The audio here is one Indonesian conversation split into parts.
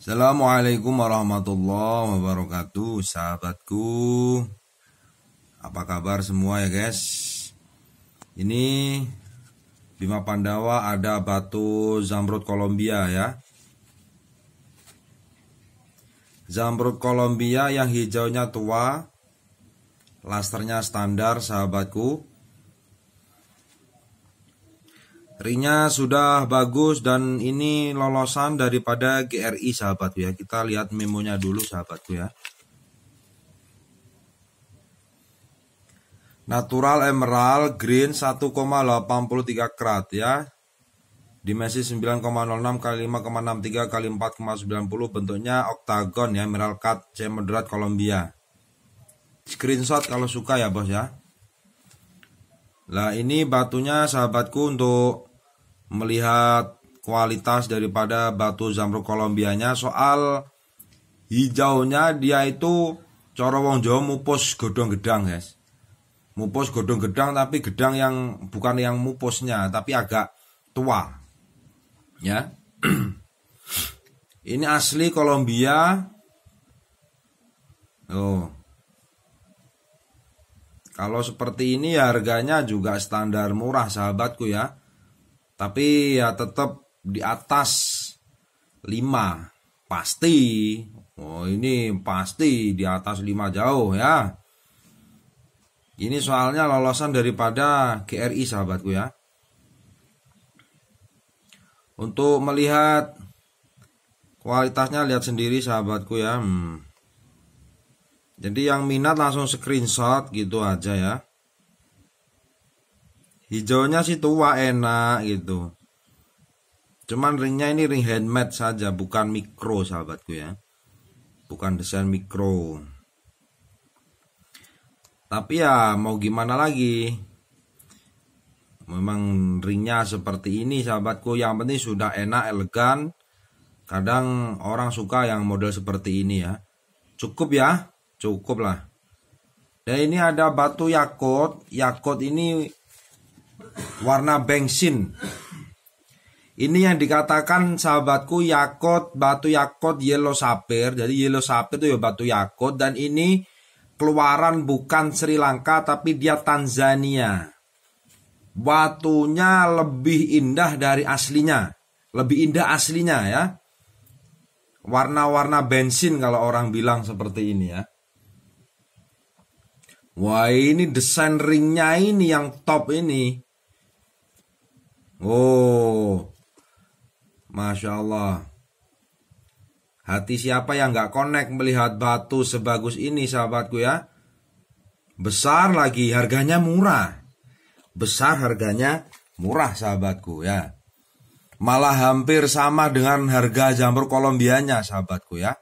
Assalamualaikum warahmatullahi wabarakatuh Sahabatku Apa kabar semua ya guys Ini Bima Pandawa ada batu zamrud Kolombia ya Zamrud Kolombia yang hijaunya tua Lasternya standar sahabatku Ringnya sudah bagus dan ini lolosan daripada GRI sahabatku ya. Kita lihat memonya dulu sahabatku ya. Natural Emerald Green 1,83 karat ya. Dimensi 9,06 kali 5,63 kali 4,90 bentuknya oktagon ya Emerald Cut C moderat Kolombia. Screenshot kalau suka ya bos ya. Lah ini batunya sahabatku untuk melihat kualitas daripada batu zamrud Kolombianya soal hijaunya dia itu coro wong Jawa mupus godong gedang guys mupus godong gedang tapi gedang yang bukan yang mupusnya tapi agak tua ya ini asli Kolombia oh kalau seperti ini harganya juga standar murah sahabatku ya tapi ya tetap di atas 5 pasti. Oh, ini pasti di atas 5 jauh ya. Ini soalnya lolosan daripada GRI sahabatku ya. Untuk melihat kualitasnya lihat sendiri sahabatku ya. Hmm. Jadi yang minat langsung screenshot gitu aja ya hijaunya sih tua enak gitu cuman ringnya ini ring handmade saja bukan mikro sahabatku ya bukan desain mikro tapi ya mau gimana lagi memang ringnya seperti ini sahabatku yang penting sudah enak elegan kadang orang suka yang model seperti ini ya cukup ya cukup lah dan ya, ini ada batu yakut yakut ini warna bensin. Ini yang dikatakan sahabatku Yakut batu Yakut yellow sapphire. Jadi yellow sapphire itu ya batu Yakut dan ini keluaran bukan Sri Lanka tapi dia Tanzania. Batunya lebih indah dari aslinya. Lebih indah aslinya ya. Warna-warna bensin kalau orang bilang seperti ini ya. Wah ini desain ringnya ini yang top ini Oh, Masya Allah. Hati siapa yang nggak connect melihat batu sebagus ini sahabatku ya. Besar lagi harganya murah. Besar harganya murah sahabatku ya. Malah hampir sama dengan harga jamur Kolombianya sahabatku ya.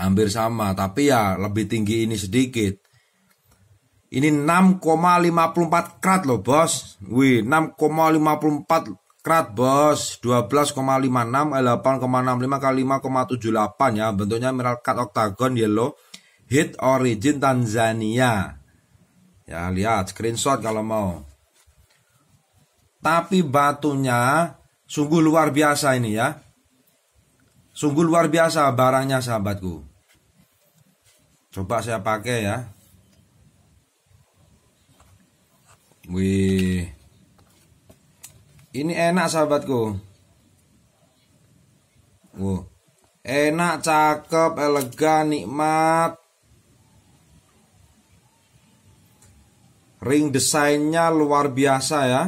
Hampir sama tapi ya lebih tinggi ini sedikit. Ini 6,54 krat loh bos. Wih, 6,54 krat bos. 12,56 8,65 eh, kali 5,78 ya. Bentuknya mineral cut octagon yellow. Hit origin Tanzania. Ya, lihat screenshot kalau mau. Tapi batunya sungguh luar biasa ini ya. Sungguh luar biasa barangnya sahabatku. Coba saya pakai ya. Wih. Ini enak sahabatku. Wow. Enak, cakep, elegan, nikmat. Ring desainnya luar biasa ya.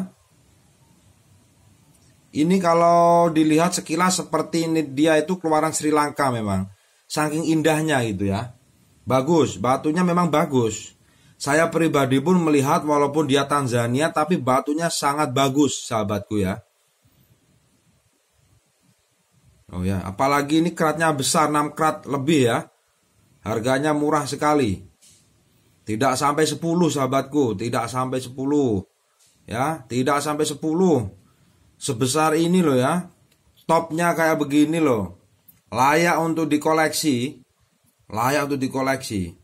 Ini kalau dilihat sekilas seperti ini dia itu keluaran Sri Lanka memang. Saking indahnya gitu ya. Bagus, batunya memang bagus. Saya pribadi pun melihat walaupun dia Tanzania tapi batunya sangat bagus sahabatku ya. Oh ya, apalagi ini keratnya besar 6 kerat lebih ya. Harganya murah sekali. Tidak sampai 10 sahabatku, tidak sampai 10. Ya, tidak sampai 10. Sebesar ini loh ya. Topnya kayak begini loh. Layak untuk dikoleksi. Layak untuk dikoleksi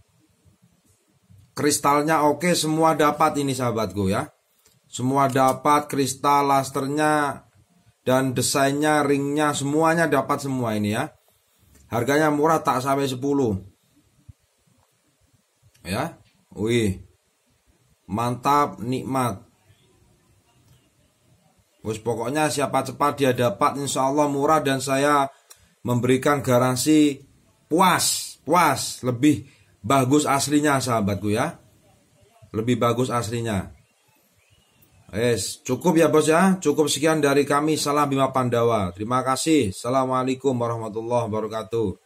kristalnya oke semua dapat ini sahabatku ya semua dapat kristal lasternya dan desainnya ringnya semuanya dapat semua ini ya harganya murah tak sampai 10 ya wih mantap nikmat Wes pokoknya siapa cepat dia dapat insya Allah murah dan saya memberikan garansi puas puas lebih Bagus aslinya sahabatku ya. Lebih bagus aslinya. Yes, cukup ya bos ya. Cukup sekian dari kami. Salam Bima Pandawa. Terima kasih. Assalamualaikum warahmatullahi wabarakatuh.